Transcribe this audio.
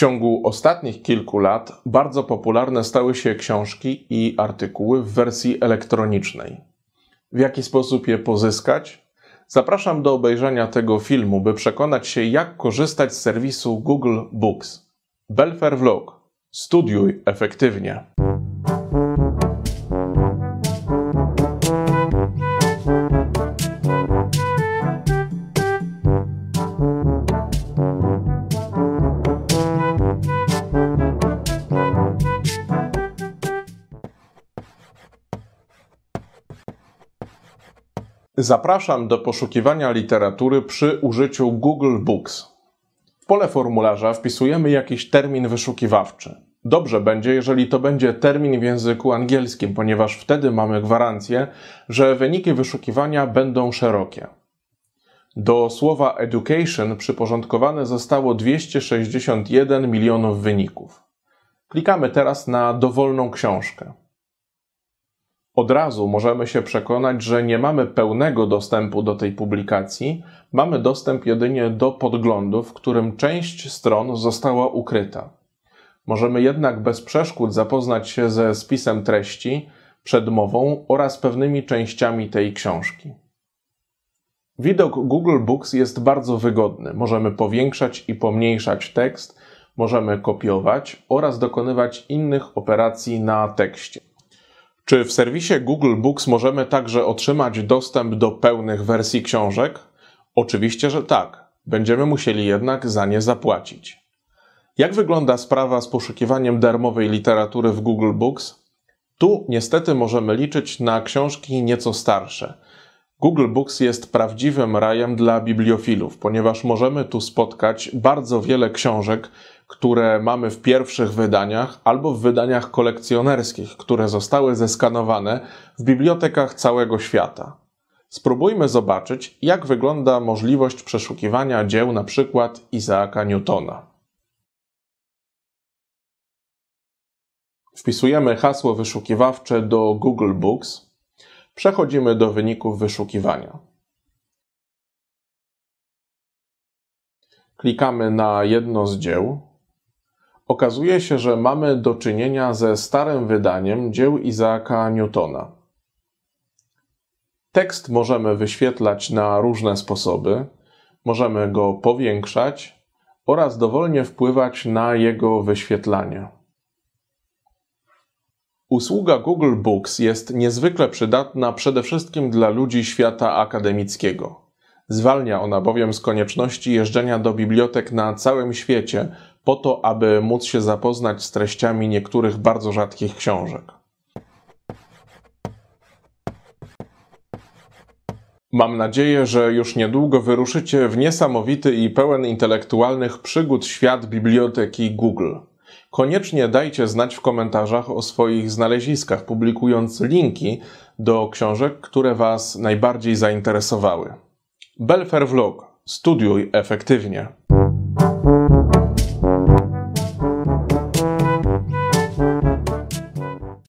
ciągu ostatnich kilku lat bardzo popularne stały się książki i artykuły w wersji elektronicznej. W jaki sposób je pozyskać? Zapraszam do obejrzenia tego filmu, by przekonać się, jak korzystać z serwisu Google Books. Belfer Vlog. Studiuj efektywnie. Zapraszam do poszukiwania literatury przy użyciu Google Books. W pole formularza wpisujemy jakiś termin wyszukiwawczy. Dobrze będzie, jeżeli to będzie termin w języku angielskim, ponieważ wtedy mamy gwarancję, że wyniki wyszukiwania będą szerokie. Do słowa education przyporządkowane zostało 261 milionów wyników. Klikamy teraz na dowolną książkę od razu możemy się przekonać, że nie mamy pełnego dostępu do tej publikacji, mamy dostęp jedynie do podglądu, w którym część stron została ukryta. Możemy jednak bez przeszkód zapoznać się ze spisem treści, przedmową oraz pewnymi częściami tej książki. Widok Google Books jest bardzo wygodny. Możemy powiększać i pomniejszać tekst, możemy kopiować oraz dokonywać innych operacji na tekście. Czy w serwisie Google Books możemy także otrzymać dostęp do pełnych wersji książek? Oczywiście, że tak. Będziemy musieli jednak za nie zapłacić. Jak wygląda sprawa z poszukiwaniem darmowej literatury w Google Books? Tu niestety możemy liczyć na książki nieco starsze – Google Books jest prawdziwym rajem dla bibliofilów, ponieważ możemy tu spotkać bardzo wiele książek, które mamy w pierwszych wydaniach albo w wydaniach kolekcjonerskich, które zostały zeskanowane w bibliotekach całego świata. Spróbujmy zobaczyć, jak wygląda możliwość przeszukiwania dzieł np. Izaaka Newtona. Wpisujemy hasło wyszukiwawcze do Google Books. Przechodzimy do wyników wyszukiwania. Klikamy na jedno z dzieł. Okazuje się, że mamy do czynienia ze starym wydaniem dzieł Izaaka Newtona. Tekst możemy wyświetlać na różne sposoby. Możemy go powiększać oraz dowolnie wpływać na jego wyświetlanie. Usługa Google Books jest niezwykle przydatna przede wszystkim dla ludzi świata akademickiego. Zwalnia ona bowiem z konieczności jeżdżenia do bibliotek na całym świecie po to, aby móc się zapoznać z treściami niektórych bardzo rzadkich książek. Mam nadzieję, że już niedługo wyruszycie w niesamowity i pełen intelektualnych przygód świat biblioteki Google. Koniecznie dajcie znać w komentarzach o swoich znaleziskach, publikując linki do książek, które Was najbardziej zainteresowały. Belfer Vlog. Studiuj efektywnie.